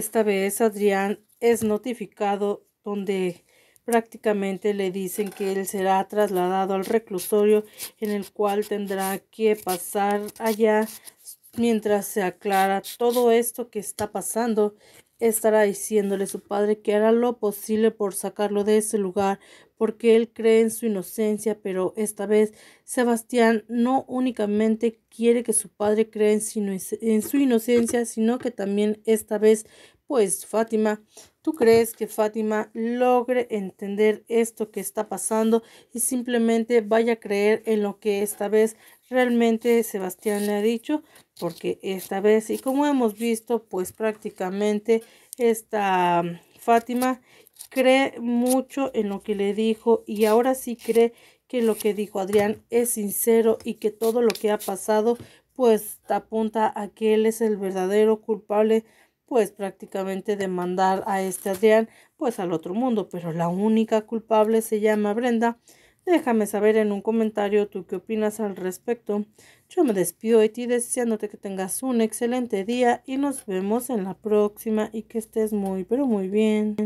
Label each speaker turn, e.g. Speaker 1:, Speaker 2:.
Speaker 1: Esta vez Adrián es notificado donde prácticamente le dicen que él será trasladado al reclusorio en el cual tendrá que pasar allá Mientras se aclara todo esto que está pasando, estará diciéndole su padre que hará lo posible por sacarlo de ese lugar, porque él cree en su inocencia, pero esta vez Sebastián no únicamente quiere que su padre cree en su, inocencia, sino que también esta vez pues Fátima, ¿tú crees que Fátima logre entender esto que está pasando y simplemente vaya a creer en lo que esta vez realmente Sebastián le ha dicho? Porque esta vez, y como hemos visto, pues prácticamente esta mm, Fátima cree mucho en lo que le dijo y ahora sí cree que lo que dijo Adrián es sincero y que todo lo que ha pasado pues apunta a que él es el verdadero culpable pues prácticamente demandar a este Adrián pues al otro mundo, pero la única culpable se llama Brenda. Déjame saber en un comentario tú qué opinas al respecto. Yo me despido de ti deseándote que tengas un excelente día y nos vemos en la próxima y que estés muy pero muy bien.